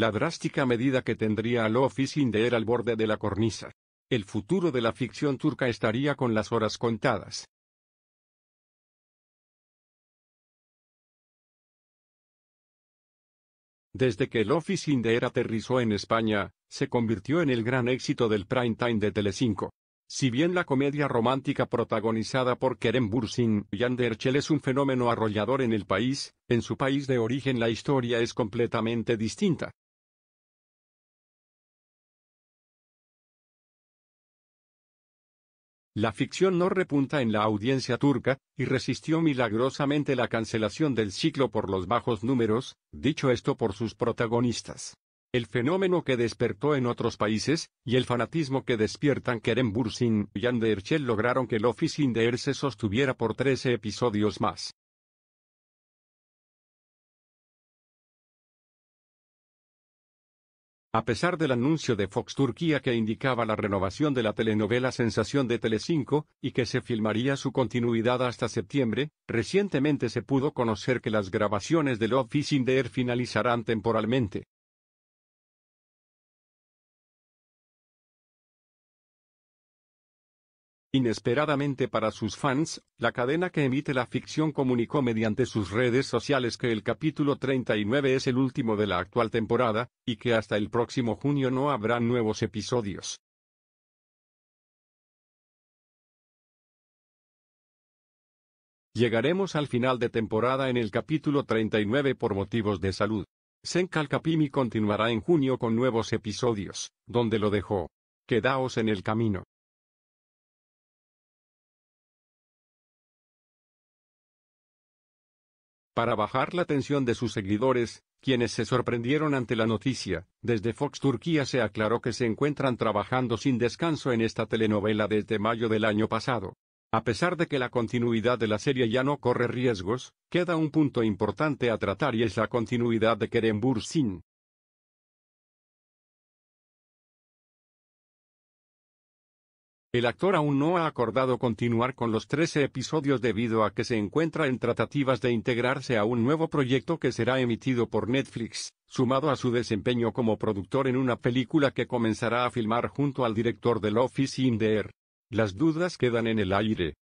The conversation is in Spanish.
La drástica medida que tendría Office Indeer al borde de la cornisa. El futuro de la ficción turca estaría con las horas contadas. Desde que el Office Inder aterrizó en España, se convirtió en el gran éxito del prime time de Telecinco. Si bien la comedia romántica protagonizada por Kerem Bursin y Anderchel es un fenómeno arrollador en el país, en su país de origen la historia es completamente distinta. La ficción no repunta en la audiencia turca, y resistió milagrosamente la cancelación del ciclo por los bajos números, dicho esto por sus protagonistas. El fenómeno que despertó en otros países, y el fanatismo que despiertan Kerem Bursin y Erçel lograron que el Office de se sostuviera por 13 episodios más. A pesar del anuncio de Fox Turquía que indicaba la renovación de la telenovela Sensación de Telecinco, y que se filmaría su continuidad hasta septiembre, recientemente se pudo conocer que las grabaciones de Love Fishing finalizarán temporalmente. Inesperadamente para sus fans, la cadena que emite la ficción comunicó mediante sus redes sociales que el capítulo 39 es el último de la actual temporada, y que hasta el próximo junio no habrá nuevos episodios. Llegaremos al final de temporada en el capítulo 39 por motivos de salud. Senkal Kapimi continuará en junio con nuevos episodios, donde lo dejó. Quedaos en el camino. Para bajar la atención de sus seguidores, quienes se sorprendieron ante la noticia, desde Fox Turquía se aclaró que se encuentran trabajando sin descanso en esta telenovela desde mayo del año pasado. A pesar de que la continuidad de la serie ya no corre riesgos, queda un punto importante a tratar y es la continuidad de Kerem Bursin, El actor aún no ha acordado continuar con los 13 episodios debido a que se encuentra en tratativas de integrarse a un nuevo proyecto que será emitido por Netflix, sumado a su desempeño como productor en una película que comenzará a filmar junto al director del Office in the Air. Las dudas quedan en el aire,